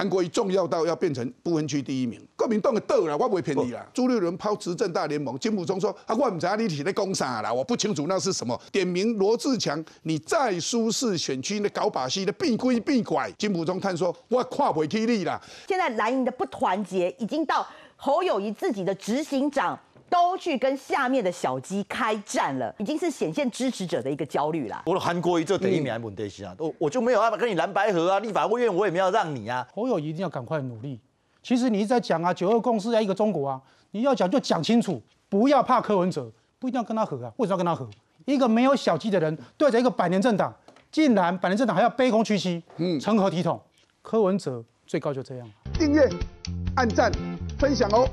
韩国语重要到要变成不分区第一名，国民党的斗啦，我不会骗你啦。朱立伦抛执政大联盟，金溥忠说，啊，我唔知道你提那公啥啦，我不清楚那是什么。点名罗志强，你再苏市选区的搞把戏，的并归并拐。金溥忠叹说，我跨不起你啦。现在蓝营的不团结，已经到侯友谊自己的执行长。都去跟下面的小鸡开战了，已经是显现支持者的一个焦虑啦。我韩国瑜就等于你进稳底西啊，我我就没有法跟你蓝白合啊，立法委员我也没有让你啊。朋友一定要赶快努力。其实你是在讲啊，九二共识啊，一个中国啊，你要讲就讲清楚，不要怕柯文哲，不一定要跟他合啊，为什么要跟他合？一个没有小鸡的人对着一个百年政党，竟然百年政党还要卑躬屈膝，嗯，成何体统？柯文哲最高就这样订阅、按赞、分享哦。